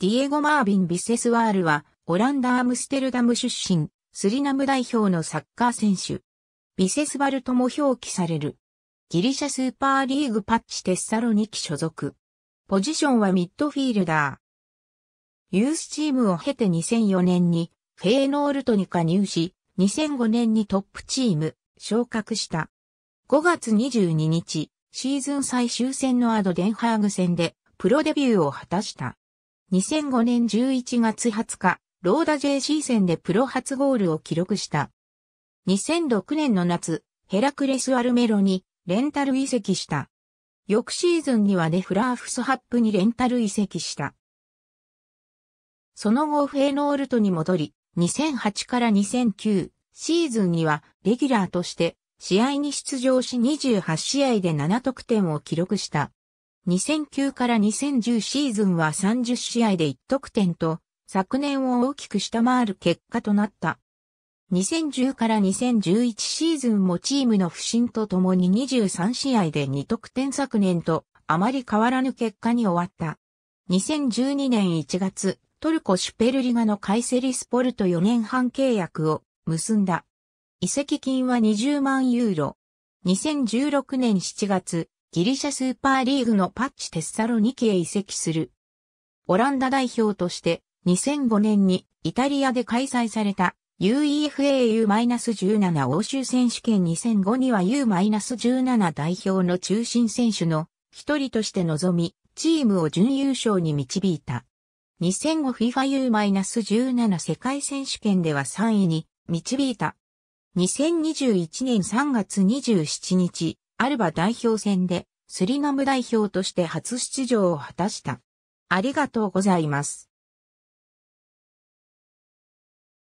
ディエゴ・マービン・ビセスワールは、オランダ・アムステルダム出身、スリナム代表のサッカー選手。ビセスワルとも表記される。ギリシャスーパーリーグパッチ・テッサロニキ所属。ポジションはミッドフィールダー。ユースチームを経て2004年に、フェーノールトに加入し、2005年にトップチーム、昇格した。5月22日、シーズン最終戦のアドデンハーグ戦で、プロデビューを果たした。2005年11月20日、ローダ JC 戦でプロ初ゴールを記録した。2006年の夏、ヘラクレス・アルメロにレンタル移籍した。翌シーズンにはデフラーフスハップにレンタル移籍した。その後フェーノールトに戻り、2008から2009シーズンにはレギュラーとして試合に出場し28試合で7得点を記録した。2009から2010シーズンは30試合で1得点と、昨年を大きく下回る結果となった。2010から2011シーズンもチームの不振とともに23試合で2得点昨年とあまり変わらぬ結果に終わった。2012年1月、トルコシュペルリガのカイセリスポルト4年半契約を結んだ。移籍金は20万ユーロ。2016年7月、ギリシャスーパーリーグのパッチ・テッサロニキへ移籍する。オランダ代表として2005年にイタリアで開催された UEFAU-17 欧州選手権2005には U-17 代表の中心選手の一人として臨み、チームを準優勝に導いた。2005 FIFAU-17 世界選手権では3位に導いた。2021年3月27日、アルバ代表戦でスリナム代表として初出場を果たした。ありがとうございます。